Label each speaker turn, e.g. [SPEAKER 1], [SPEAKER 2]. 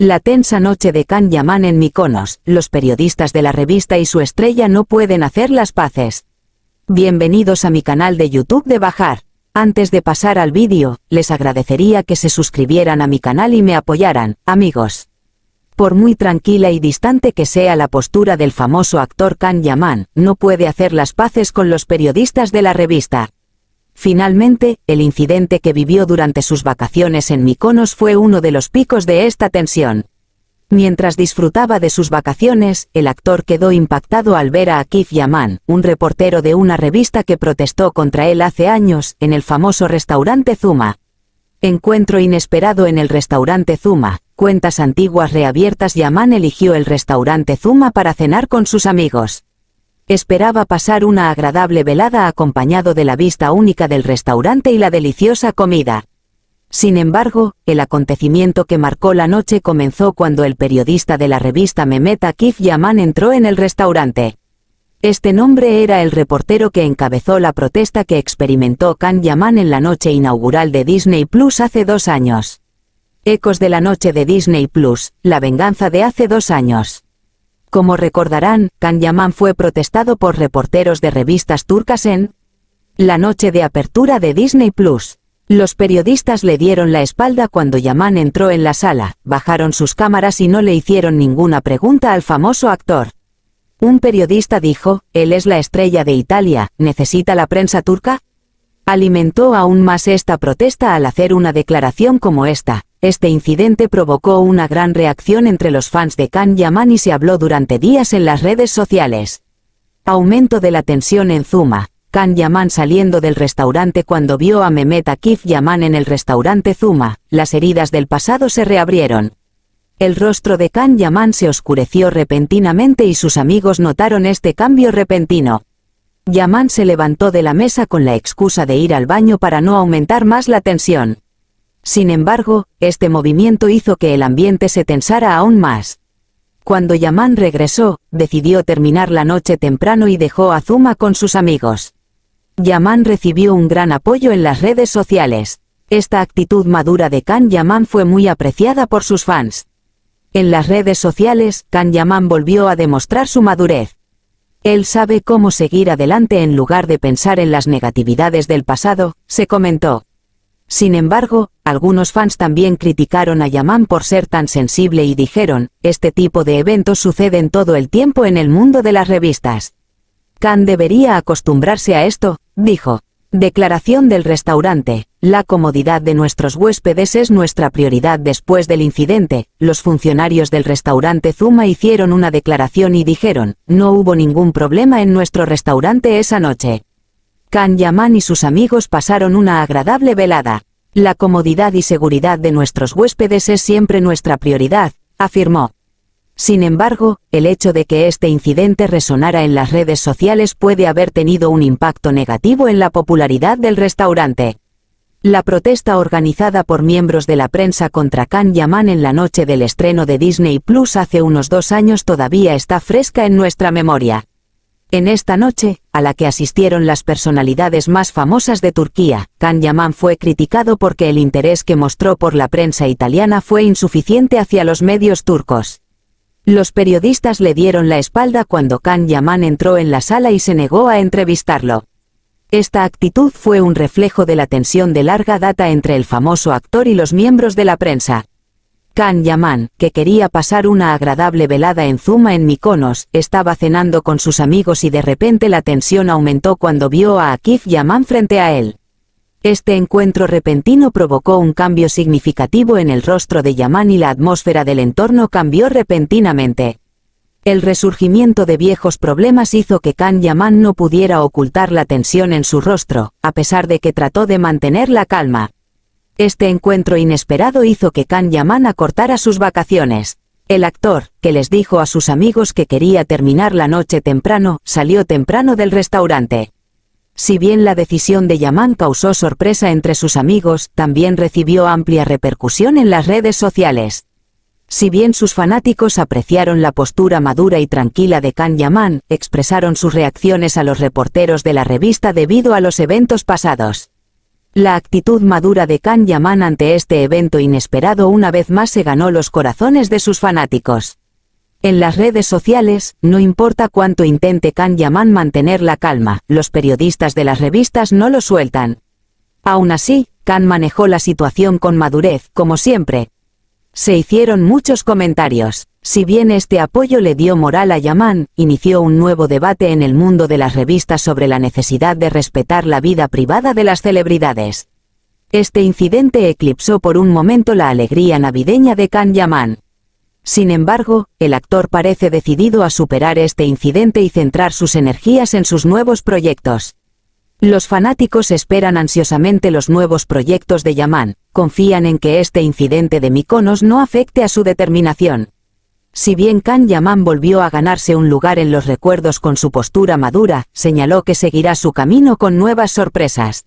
[SPEAKER 1] La tensa noche de Kan Yaman en Miconos, los periodistas de la revista y su estrella no pueden hacer las paces. Bienvenidos a mi canal de YouTube de Bajar. Antes de pasar al vídeo, les agradecería que se suscribieran a mi canal y me apoyaran, amigos. Por muy tranquila y distante que sea la postura del famoso actor Kan Yaman, no puede hacer las paces con los periodistas de la revista. Finalmente, el incidente que vivió durante sus vacaciones en Mykonos fue uno de los picos de esta tensión. Mientras disfrutaba de sus vacaciones, el actor quedó impactado al ver a Akif Yaman, un reportero de una revista que protestó contra él hace años, en el famoso restaurante Zuma. Encuentro inesperado en el restaurante Zuma, cuentas antiguas reabiertas Yaman eligió el restaurante Zuma para cenar con sus amigos. Esperaba pasar una agradable velada acompañado de la vista única del restaurante y la deliciosa comida. Sin embargo, el acontecimiento que marcó la noche comenzó cuando el periodista de la revista Memeta Akif Yaman entró en el restaurante. Este nombre era el reportero que encabezó la protesta que experimentó Khan Yaman en la noche inaugural de Disney Plus hace dos años. Ecos de la noche de Disney Plus, la venganza de hace dos años. Como recordarán, Can Yaman fue protestado por reporteros de revistas turcas en la noche de apertura de Disney Plus. Los periodistas le dieron la espalda cuando Yaman entró en la sala, bajaron sus cámaras y no le hicieron ninguna pregunta al famoso actor. Un periodista dijo, él es la estrella de Italia, ¿necesita la prensa turca? alimentó aún más esta protesta al hacer una declaración como esta. Este incidente provocó una gran reacción entre los fans de Can Yaman y se habló durante días en las redes sociales. Aumento de la tensión en Zuma. Kan Yaman saliendo del restaurante cuando vio a Mehmet Akif Yaman en el restaurante Zuma, las heridas del pasado se reabrieron. El rostro de Kan Yaman se oscureció repentinamente y sus amigos notaron este cambio repentino. Yaman se levantó de la mesa con la excusa de ir al baño para no aumentar más la tensión. Sin embargo, este movimiento hizo que el ambiente se tensara aún más. Cuando Yaman regresó, decidió terminar la noche temprano y dejó a Zuma con sus amigos. Yaman recibió un gran apoyo en las redes sociales. Esta actitud madura de Kan Yaman fue muy apreciada por sus fans. En las redes sociales, Kan Yaman volvió a demostrar su madurez. Él sabe cómo seguir adelante en lugar de pensar en las negatividades del pasado, se comentó. Sin embargo, algunos fans también criticaron a Yaman por ser tan sensible y dijeron, este tipo de eventos suceden todo el tiempo en el mundo de las revistas. Khan debería acostumbrarse a esto, dijo. Declaración del restaurante. La comodidad de nuestros huéspedes es nuestra prioridad después del incidente. Los funcionarios del restaurante Zuma hicieron una declaración y dijeron, no hubo ningún problema en nuestro restaurante esa noche. Kan Yaman y sus amigos pasaron una agradable velada. La comodidad y seguridad de nuestros huéspedes es siempre nuestra prioridad, afirmó. Sin embargo, el hecho de que este incidente resonara en las redes sociales puede haber tenido un impacto negativo en la popularidad del restaurante. La protesta organizada por miembros de la prensa contra Khan Yaman en la noche del estreno de Disney Plus hace unos dos años todavía está fresca en nuestra memoria. En esta noche, a la que asistieron las personalidades más famosas de Turquía, Can Yaman fue criticado porque el interés que mostró por la prensa italiana fue insuficiente hacia los medios turcos. Los periodistas le dieron la espalda cuando Khan Yaman entró en la sala y se negó a entrevistarlo. Esta actitud fue un reflejo de la tensión de larga data entre el famoso actor y los miembros de la prensa. Khan Yaman, que quería pasar una agradable velada en Zuma en Mikonos, estaba cenando con sus amigos y de repente la tensión aumentó cuando vio a Akif Yaman frente a él. Este encuentro repentino provocó un cambio significativo en el rostro de Yaman y la atmósfera del entorno cambió repentinamente. El resurgimiento de viejos problemas hizo que Kan Yaman no pudiera ocultar la tensión en su rostro, a pesar de que trató de mantener la calma. Este encuentro inesperado hizo que Kan Yaman acortara sus vacaciones. El actor, que les dijo a sus amigos que quería terminar la noche temprano, salió temprano del restaurante. Si bien la decisión de Yaman causó sorpresa entre sus amigos, también recibió amplia repercusión en las redes sociales. Si bien sus fanáticos apreciaron la postura madura y tranquila de Kan Yaman, expresaron sus reacciones a los reporteros de la revista debido a los eventos pasados. La actitud madura de Kan Yaman ante este evento inesperado una vez más se ganó los corazones de sus fanáticos. En las redes sociales, no importa cuánto intente Can Yaman mantener la calma, los periodistas de las revistas no lo sueltan. Aún así, Can manejó la situación con madurez, como siempre. Se hicieron muchos comentarios. Si bien este apoyo le dio moral a Yaman, inició un nuevo debate en el mundo de las revistas sobre la necesidad de respetar la vida privada de las celebridades. Este incidente eclipsó por un momento la alegría navideña de Can Yaman. Sin embargo, el actor parece decidido a superar este incidente y centrar sus energías en sus nuevos proyectos. Los fanáticos esperan ansiosamente los nuevos proyectos de Yaman, confían en que este incidente de Mykonos no afecte a su determinación. Si bien Kan Yaman volvió a ganarse un lugar en los recuerdos con su postura madura, señaló que seguirá su camino con nuevas sorpresas.